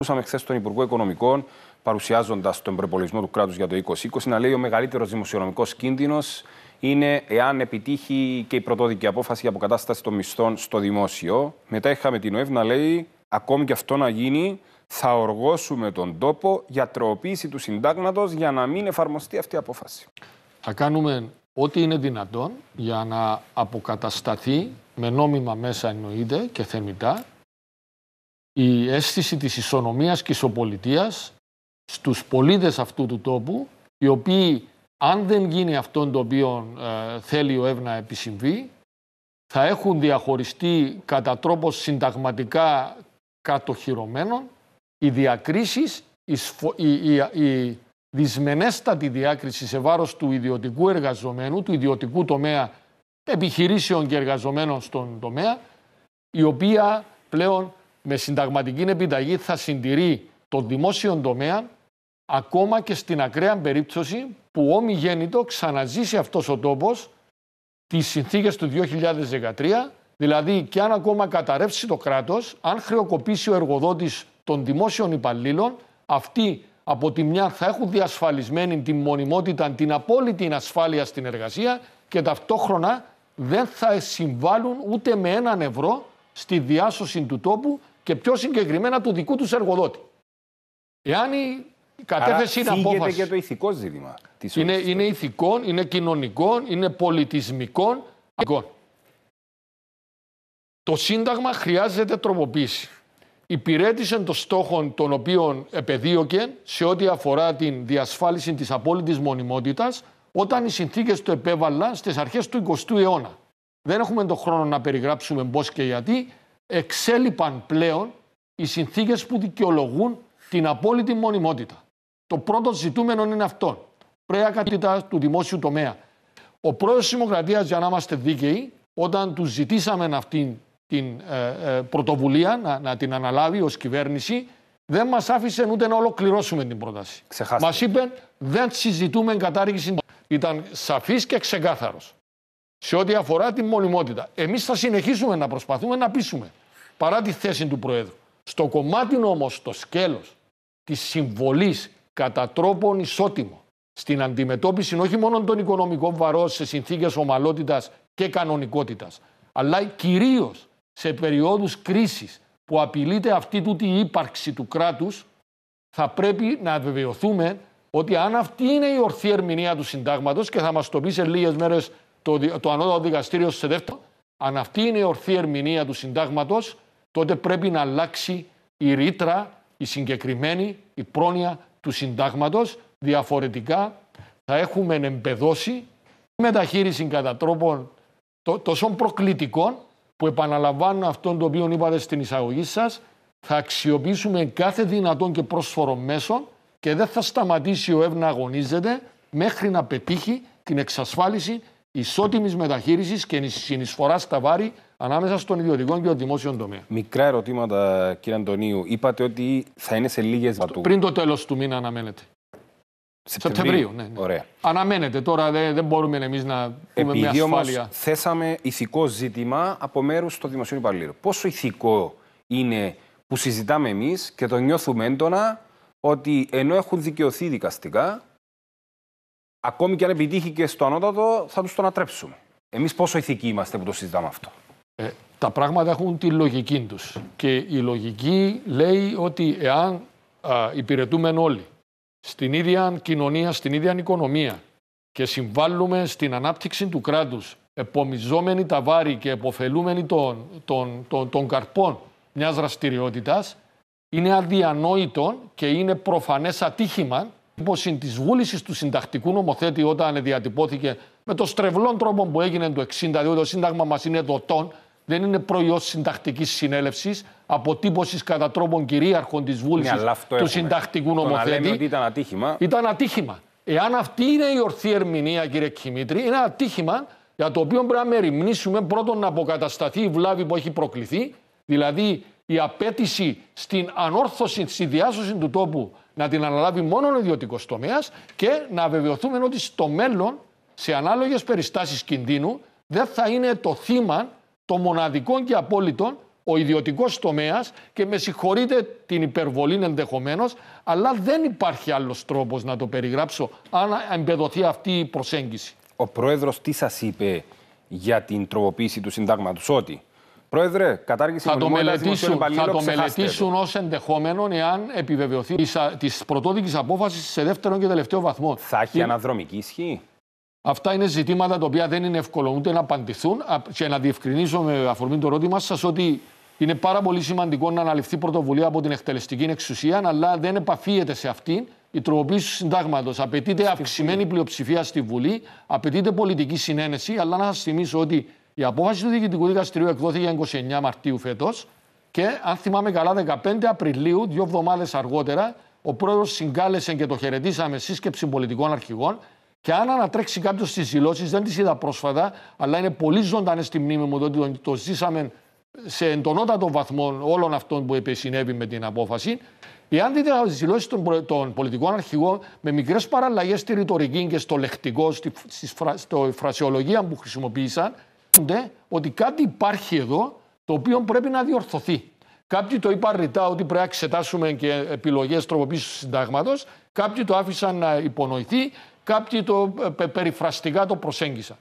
Ακούσαμε χθες τον Υπουργό Οικονομικών, παρουσιάζοντας τον προπολογισμό του κράτους για το 2020, να λέει ο μεγαλύτερος δημοσιονομικός κίνδυνος είναι εάν επιτύχει και η πρωτόδικη απόφαση για αποκατάσταση των μισθών στο δημόσιο. Μετά είχαμε την ΟΕΒ να λέει, ακόμη και αυτό να γίνει, θα οργώσουμε τον τόπο για τροποίηση του συντάγματος για να μην εφαρμοστεί αυτή η απόφαση. Θα κάνουμε ό,τι είναι δυνατόν για να αποκατασταθεί με νόμιμα μέσα εννοείται και θεμητά η αίσθηση της ισονομίας και ισοπολιτείας στους πολίτες αυτού του τόπου, οι οποίοι αν δεν γίνει αυτό το οποίο ε, θέλει ο Εύνα να επισυμβεί, θα έχουν διαχωριστεί κατά τρόπος συνταγματικά κατοχυρωμένων οι διακρίσεις, η, η, η, η δυσμενέστατη διάκριση σε βάρος του ιδιωτικού εργαζομένου, του ιδιωτικού τομέα επιχειρήσεων και εργαζομένων στον τομέα, η οποία πλέον με συνταγματική επιταγή θα συντηρεί τον δημόσιο τομέα ακόμα και στην ακραία περίπτωση που όμοιγέννητο ξαναζήσει αυτός ο τόπος τις συνθήκες του 2013, δηλαδή και αν ακόμα καταρρεύσει το κράτος, αν χρεοκοπήσει ο εργοδότης των δημόσιων υπαλλήλων, αυτοί από τη μια θα έχουν διασφαλισμένη την μονιμότητα, την απόλυτη ασφάλεια στην εργασία και ταυτόχρονα δεν θα συμβάλλουν ούτε με έναν ευρώ στη διάσωση του τόπου και πιο συγκεκριμένα του δικού τους εργοδότη. Εάν η κατέθεση είναι απόφαση. και το ηθικό ζήτημα είναι, είναι ηθικό, είναι κοινωνικό, είναι πολιτισμικό. Το Σύνταγμα χρειάζεται τροποποίηση. Υπηρέτησε το στόχο τον οποίων επεδίωκε σε ό,τι αφορά την διασφάλιση της απόλυτης μονιμότητας όταν οι συνθήκες το επέβαλαν στις αρχές του 20ου αιώνα δεν έχουμε τον χρόνο να περιγράψουμε πώ και γιατί, εξέλιπαν πλέον οι συνθήκες που δικαιολογούν την απόλυτη μονιμότητα. Το πρώτο ζητούμενο είναι αυτό. Πρέα κατήτα του δημόσιου τομέα. Ο πρόεδρος της Δημοκρατίας, για να είμαστε δίκαιοι, όταν του ζητήσαμε αυτή την ε, ε, πρωτοβουλία να, να την αναλάβει ως κυβέρνηση, δεν μας άφησε ούτε να ολοκληρώσουμε την πρόταση. Μας είπε δεν συζητούμε κατάργηση. Ήταν σαφής και ξεκάθαρος σε ό,τι αφορά την μονιμότητα. Εμείς θα συνεχίσουμε να προσπαθούμε να πείσουμε παρά τη θέση του Προέδρου. Στο κομμάτι όμως, το σκέλος της συμβολής κατά τρόπον ισότιμο στην αντιμετώπιση όχι μόνο των οικονομικών βαρών σε συνθήκες ομαλότητας και κανονικότητας, αλλά κυρίως σε περιόδους κρίσης που απειλείται αυτή τούτη η ύπαρξη του κράτους, θα πρέπει να βεβαιωθούμε ότι αν αυτή είναι η ορθή ερμηνεία του συντάγματος και θα μας το πει σε λίγες μέρες το, το ανώτατο δικαστήριο σε δεύτερο, αν αυτή είναι η ορθή ερμηνεία του συντάγματος, τότε πρέπει να αλλάξει η ρήτρα, η συγκεκριμένη, η πρόνοια του συντάγματος. Διαφορετικά θα έχουμε εμπεδώσει μεταχείριση κατά τρόπον τόσων προκλητικών που επαναλαμβάνω αυτόν το οποίο είπατε στην εισαγωγή σας, θα αξιοποιήσουμε κάθε δυνατόν και πρόσφορο μέσο και δεν θα σταματήσει ο ΕΒ να αγωνίζεται μέχρι να πετύχει την εξασφάλιση ισότιμης μεταχείρισης και συνεισφοράς στα βάρη ανάμεσα στον ιδιωτικό και τον δημόσιο τομέα. Μικρά ερωτήματα, κύριε Αντωνίου. Είπατε ότι θα είναι σε λίγες βατού. Πριν το τέλος του μήνα, αναμένεται. Σεπτεμβρίου, ναι, ναι. Ωραία. Αναμένεται. Τώρα δεν, δεν μπορούμε εμείς να πούμε Επειδή μια ασφάλεια. Όμως θέσαμε ηθικό ζήτημα από μέρους του Δημοσίου Υπαλλήλου. Πόσο ηθικό είναι που συζητάμε εμείς και το νιώθουμε έντονα ότι ενώ έχουν δικαιωθεί δικαστικά, ακόμη και αν επιτύχει και στο ανώτατο, θα τους το ανατρέψουμε. Εμείς πόσο ηθικοί είμαστε που το συζητάμε αυτό. Ε, τα πράγματα έχουν τη λογική τους. Και η λογική λέει ότι εάν α, υπηρετούμε όλοι στην ίδια κοινωνία, στην ίδια οικονομία και συμβάλλουμε στην ανάπτυξη του κράτους, επομιζόμενοι τα βάρη και εποφελούμενοι των, καρπών μιας δραστηριότητας, είναι αδιανόητο και είναι προφανές ατύχημα διατύπωση της βούλησης του συντακτικού νομοθέτη όταν διατυπώθηκε με το στρεβλόν τρόπο που έγινε το 60, διότι το Σύνταγμα μας είναι δοτών, δεν είναι προϊόν συντακτικής συνέλευσης, αποτύπωσης κατά τρόπον κυρίαρχων της ναι, βούλησης του συντακτικού νομοθέτη. ήταν ατύχημα. Ήταν ατύχημα. Εάν αυτή είναι η ορθή ερμηνεία, κύριε Κιμήτρη, είναι ατύχημα για το οποίο πρέπει να μεριμνήσουμε πρώτον να αποκατασταθεί η βλάβη που έχει προκληθεί, δηλαδή η απέτηση στην ανόρθωση, στη διάσωση του τόπου να την αναλάβει μόνο ο ιδιωτικός τομέας και να βεβαιωθούμε ότι στο μέλλον, σε ανάλογες περιστάσεις κινδύνου, δεν θα είναι το θύμα το μοναδικό και απόλυτο ο ιδιωτικός τομέας και με συγχωρείτε την υπερβολή ενδεχομένως, αλλά δεν υπάρχει άλλος τρόπος να το περιγράψω αν εμπεδοθεί αυτή η προσέγγιση. Ο πρόεδρος τι σας είπε για την τροποποίηση του συντάγματος, ότι Πρόεδρε, κατάργηση θα το μελετήσουν, θα το μελετήσουν ως ενδεχόμενο εάν επιβεβαιωθεί της πρωτόδικης απόφασης σε δεύτερο και τελευταίο βαθμό. Θα έχει αναδρομική ισχύ. Αυτά είναι ζητήματα τα οποία δεν είναι εύκολο ούτε να απαντηθούν. Και να διευκρινίσω με αφορμή το ερώτημά σας ότι είναι πάρα πολύ σημαντικό να αναλυφθεί πρωτοβουλία από την εκτελεστική εξουσία, αλλά δεν επαφίεται σε αυτήν η τροποποίηση του συντάγματος. Απαιτείται αυξημένη πλειοψηφία στη Βουλή, απαιτείται πολιτική συνένεση, αλλά να σας θυμίσω ότι η απόφαση του Διοικητικού Δικαστηρίου εκδόθηκε 29 Μαρτίου φέτος και, αν θυμάμαι καλά, 15 Απριλίου, δύο εβδομάδες αργότερα, ο πρόεδρος συγκάλεσε και το χαιρετήσαμε σύσκεψη πολιτικών αρχηγών. Και αν ανατρέξει κάποιος στις δηλώσεις, δεν τις είδα πρόσφατα, αλλά είναι πολύ ζωντανές στη μνήμη μου ότι το ζήσαμε σε εντονότατο βαθμό όλων αυτών που επισυνέβη με την απόφαση. Εάν δείτε τις δηλώσεις των, πολιτικών αρχηγών με μικρές παραλλαγές στη ρητορική και στο λεκτικό, στη φρασιολογία που χρησιμοποίησαν, ότι κάτι υπάρχει εδώ το οποίο πρέπει να διορθωθεί. Κάποιοι το είπαν ρητά ότι πρέπει να εξετάσουμε και επιλογές τροποποίησης του συντάγματος. Κάποιοι το άφησαν να υπονοηθεί. Κάποιοι το ε, περιφραστικά το προσέγγισαν.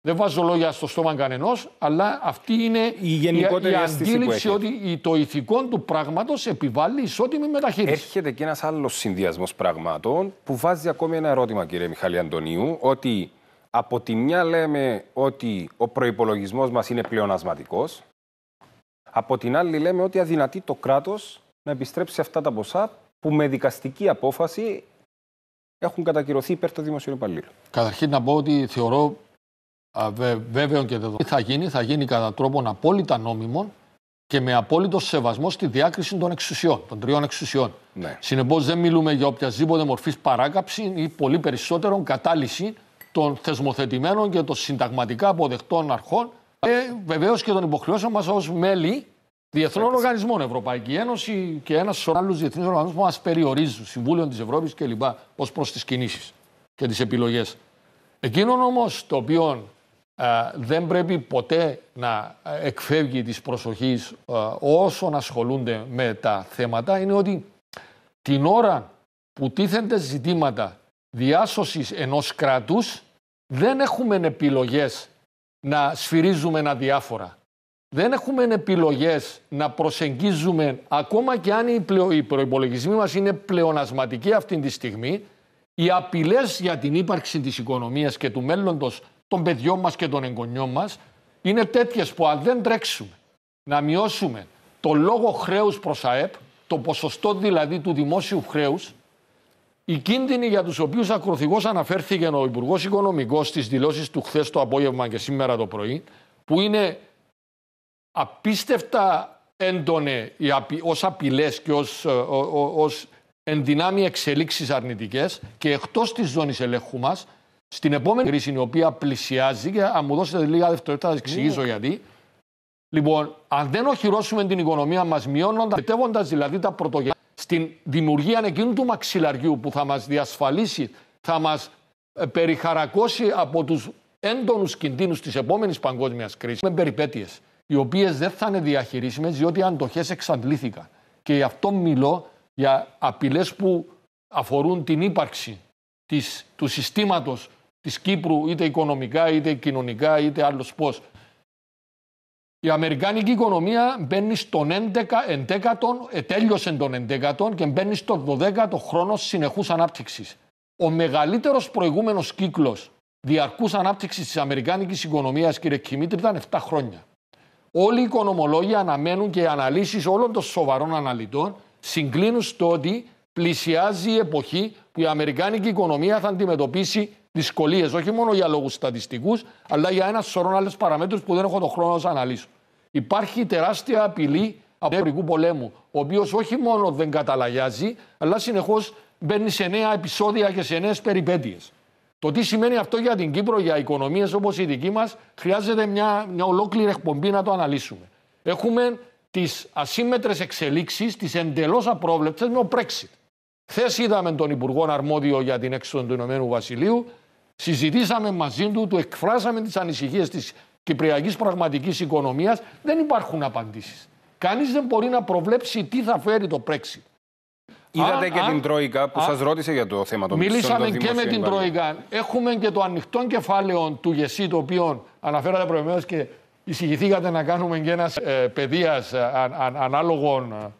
Δεν βάζω λόγια στο στόμα κανενός, αλλά αυτή είναι η, η, η αντίληψη ότι το ηθικό του πράγματος επιβάλλει ισότιμη μεταχείριση. Έρχεται και ένας άλλος συνδυασμός πραγμάτων που βάζει ακόμη ένα ερώτημα, κύριε Μιχάλη Αντωνίου, ότι από τη μια λέμε ότι ο προϋπολογισμός μας είναι πλεονασματικός, από την άλλη λέμε ότι αδυνατεί το κράτος να επιστρέψει αυτά τα ποσά που με δικαστική απόφαση έχουν κατακυρωθεί υπέρ των δημοσίων υπαλλήλων. Καταρχήν να πω ότι θεωρώ βέβαιο και δεδομένο. Θα γίνει, θα γίνει κατά τρόπον απόλυτα νόμιμων και με απόλυτο σεβασμό στη διάκριση των εξουσιών, των τριών εξουσιών. Ναι. Συνεπώς, δεν μιλούμε για οποιασδήποτε μορφής παράκαψη ή πολύ περισσότερο κατάλυση των θεσμοθετημένων και των συνταγματικά αποδεκτών αρχών και βεβαίως και των υποχρεώσεων μας ως μέλη διεθνών οργανισμών. Ευρωπαϊκή Ένωση και ένας σωρό άλλους διεθνείς οργανισμούς που μας περιορίζουν, Συμβούλιο της Ευρώπης κλπ. ως προς τις κινήσεις και τις επιλογές. Εκείνο όμως το οποίο δεν πρέπει ποτέ να εκφεύγει της προσοχής ε, όσων ασχολούνται με τα θέματα είναι ότι την ώρα που τίθενται ζητήματα διάσωσης ενός κράτους δεν έχουμε επιλογές να σφυρίζουμε ένα διάφορα. Δεν έχουμε επιλογές να προσεγγίζουμε, ακόμα και αν οι προπολογισμοί μας είναι πλεονασματικοί αυτή τη στιγμή, οι απειλές για την ύπαρξη της οικονομίας και του μέλλοντος των παιδιών μας και των εγγονιών μας είναι τέτοιες που αν δεν τρέξουμε να μειώσουμε το λόγο χρέους προς ΑΕΠ, το ποσοστό δηλαδή του δημόσιου χρέους. Οι κίνδυνοι για τους οποίους ακροθυγώ αναφέρθηκε ο Υπουργός Οικονομικός στις δηλώσεις του χθες το απόγευμα και σήμερα το πρωί, που είναι απίστευτα έντονε ως απειλές και ως ε, ενδυνάμει εξελίξεις αρνητικές και εκτός της ζώνης ελέγχου μας, στην επόμενη κρίση η οποία πλησιάζει, και αν μου δώσετε λίγα δευτερόλεπτα θα εξηγήσω ναι. γιατί. Λοιπόν, αν δεν οχυρώσουμε την οικονομία μας, μειώνοντας δηλαδή τα πρωτογενή στην δημιουργία εκείνου του μαξιλαριού που θα μας διασφαλίσει, θα μας ε, περιχαρακώσει από τους έντονους κινδύνους της επόμενης παγκόσμιας κρίσης με περιπέτειες, οι οποίες δεν θα είναι διαχειρίσιμες διότι οι αντοχές εξαντλήθηκαν. Και γι' αυτό μιλώ για απειλές που αφορούν την ύπαρξη της, του συστήματος της Κύπρου είτε οικονομικά είτε κοινωνικά είτε άλλος πώς. Η Αμερικάνικη οικονομία μπαίνει στον 11, ε, Ο μεγαλύτερος προηγούμενος κύκλος διαρκούς ανάπτυξης της Αμερικάνικης οικονομίας, κύριε Κιμήτρη, ήταν 7 χρόνια. Όλοι οι οικονομολόγοι αναμένουν και οι αναλύσεις όλων των σοβαρών αναλυτών συγκλίνουν στο ότι πλησιάζει η εποχή που η Αμερικάνικη οικονομία θα αντιμετωπίσει δυσκολίες, όχι μόνο για λόγους στατιστικούς, αλλά για ένα σωρό άλλες παραμέτρους που δεν έχω τον χρόνο να σας αναλύσω. Υπάρχει τεράστια απειλή από τον Ευρωπαϊκό πολέμου, ο οποίος όχι μόνο δεν καταλαγιάζει, αλλά συνεχώς μπαίνει σε νέα επεισόδια και σε νέες περιπέτειες. Το τι σημαίνει αυτό για την Κύπρο, για οικονομίες όπως η δική μας, χρειάζεται μια, μια ολόκληρη εκπομπή να το αναλύσουμε. Έχουμε τις ασύμμετρες εξελίξεις, τις εντελώς απρόβλεπτες με το Brexit. Χθες είδαμε τον Υπουργό Αρμόδιο για την έξοδο του Ηνωμένου Βασιλείου συζητήσαμε μαζί του, του εκφράσαμε τις ανησυχίες της κυπριακής πραγματικής οικονομίας. Δεν υπάρχουν απαντήσεις. Κανείς δεν μπορεί να προβλέψει τι θα φέρει το Brexit. Είδατε και την Τρόικα που σας ρώτησε για το θέμα των Μιλήσαμε και με την Τρόικα. Έχουμε και το ανοιχτό κεφάλαιο του Γεσί, το οποίο αναφέρατε προηγουμένως και εισηγηθήκατε να κάνουμε και ένας ε, ε ανάλογων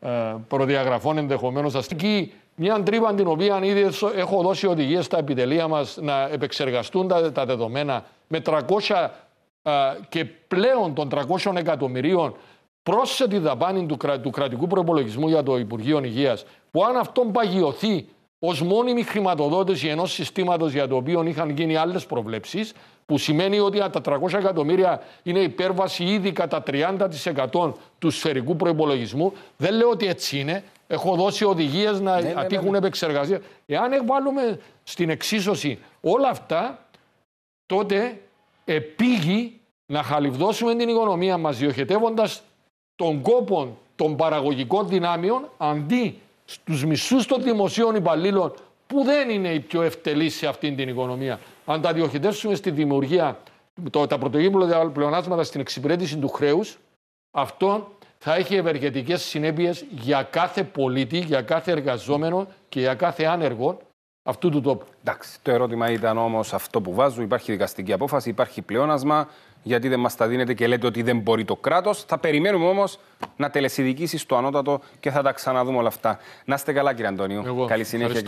ε, προδιαγραφών ενδεχομένως αστική μια τρύπα την οποία ήδη έχω δώσει οδηγίες στα επιτελεία μας να επεξεργαστούν τα, δεδομένα με 300 α, και πλέον των 300 εκατομμυρίων πρόσθετη δαπάνη του, κρατικού προπολογισμού για το Υπουργείο Υγείας, που αν αυτόν παγιωθεί ως μόνιμη χρηματοδότηση ενός συστήματος για το οποίο είχαν γίνει άλλες προβλέψεις, που σημαίνει ότι τα 300 εκατομμύρια είναι υπέρβαση ήδη κατά 30% του σφαιρικού προπολογισμού. Δεν λέω ότι έτσι είναι. Έχω δώσει οδηγίες να ναι, ατύχουν ναι, ναι, ναι, επεξεργασία. Εάν βάλουμε στην εξίσωση όλα αυτά, τότε επίγει να χαλιβδώσουμε την οικονομία μας διοχετεύοντας τον κόπο των παραγωγικών δυνάμεων αντί στους μισούς των δημοσίων υπαλλήλων που δεν είναι οι πιο ευτελείς σε αυτήν την οικονομία. Αν τα διοχετεύσουμε στη δημιουργία, το, τα πρωτογύπλα πλεονάσματα στην εξυπηρέτηση του χρέους, αυτό θα έχει ευεργετικές συνέπειες για κάθε πολίτη, για κάθε εργαζόμενο και για κάθε άνεργο αυτού του τόπου. Εντάξει, το ερώτημα ήταν όμως αυτό που βάζω. Υπάρχει δικαστική απόφαση, υπάρχει πλεόνασμα. Γιατί δεν μας τα δίνετε και λέτε ότι δεν μπορεί το κράτος. Θα περιμένουμε όμως να τελεσυδικήσει στο ανώτατο και θα τα ξαναδούμε όλα αυτά. Να είστε καλά, κύριε Αντώνιο. Καλή συνέχεια